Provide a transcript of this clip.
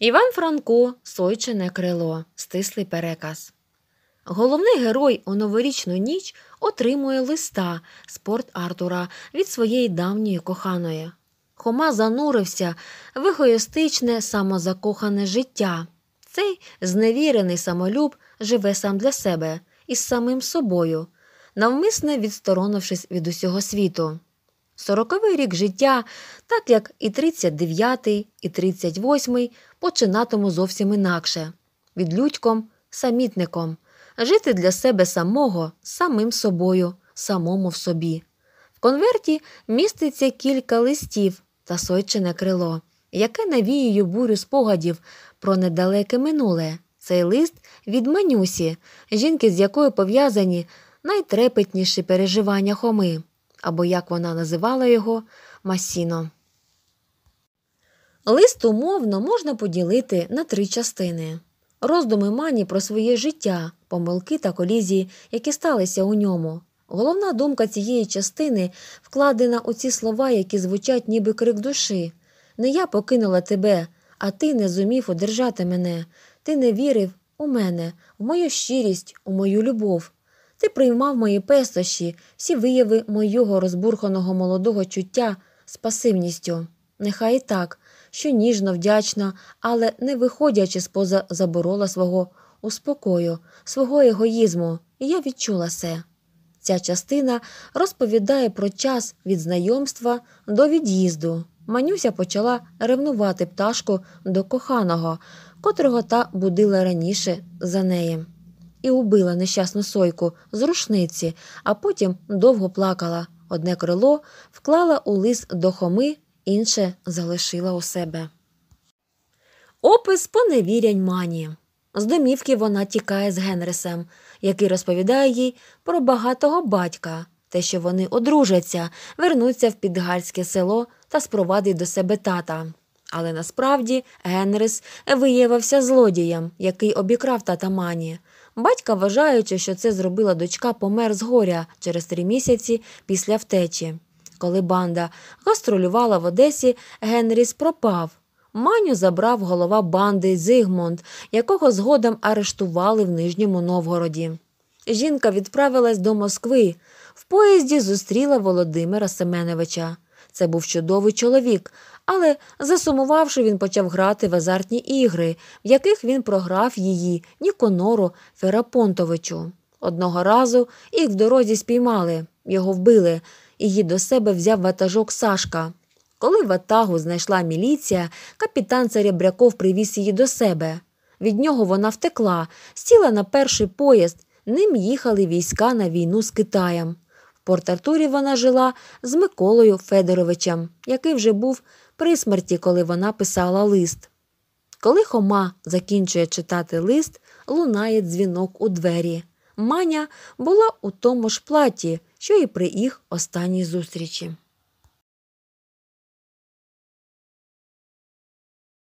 Іван Франко, Сойчине крило, стислий переказ. Головний герой у новорічну ніч отримує листа з порт Артура від своєї давньої коханої. Хома занурився в егоїстичне, самозакохане життя. Цей зневірений самолюб живе сам для себе із самим собою, навмисне відсторонившись від усього світу. Сороковий рік життя, так як і 39-й, і 38-й, починатиму зовсім інакше від людьком, самітником, жити для себе самого, самим собою, самому в собі. В конверті міститься кілька листів та сойчене крило, яке навіює бурю спогадів про недалеке минуле. Цей лист від Манюсі, жінки, з якою пов'язані найтрепетніші переживання Хоми або як вона називала його, Масіно. Лист умовно можна поділити на три частини роздуми мані про своє життя, помилки та колізії, які сталися у ньому. Головна думка цієї частини вкладена у ці слова, які звучать, ніби крик душі не я покинула тебе, а ти не зумів одержати мене, ти не вірив у мене, в мою щирість, у мою любов. Ти приймав мої пестощі, всі вияви моєго розбурханого молодого чуття з пасивністю. Нехай і так, що ніжно вдячна, але не виходячи з поза заборола свого успокою, свого егоїзму, і я відчула це. Ця частина розповідає про час від знайомства до від'їзду. Манюся почала ревнувати пташку до коханого, котрого та будила раніше за неї і убила нещасну сойку з рушниці, а потім довго плакала. Одне крило вклала у лис до хоми, інше залишила у себе. Опис поневірянь мані. З домівки вона тікає з Генрисем, який розповідає їй про багатого батька, те, що вони одружаться, вернуться в підгальське село та спровадить до себе тата. Але насправді Генрис виявився злодієм, який обікрав татамані. Батька, вважаючи, що це зробила дочка, помер з горя через три місяці після втечі. Коли банда гастролювала в Одесі, Генріс пропав. Маню забрав голова банди Зигмунд, якого згодом арештували в Нижньому Новгороді. Жінка відправилась до Москви. В поїзді зустріла Володимира Семеновича. Це був чудовий чоловік, але, засумувавши, він почав грати в азартні ігри, в яких він програв її Ніконору Ферапонтовичу. Одного разу їх в дорозі спіймали, його вбили, і її до себе взяв ватажок Сашка. Коли ватагу знайшла міліція, капітан Царябряков привіз її до себе. Від нього вона втекла, сіла на перший поїзд, ним їхали війська на війну з Китаєм. Порт Артурі вона жила з Миколою Федоровичем, який вже був при смерті, коли вона писала лист. Коли Хома закінчує читати лист, лунає дзвінок у двері. Маня була у тому ж платі, що і при їх останній зустрічі.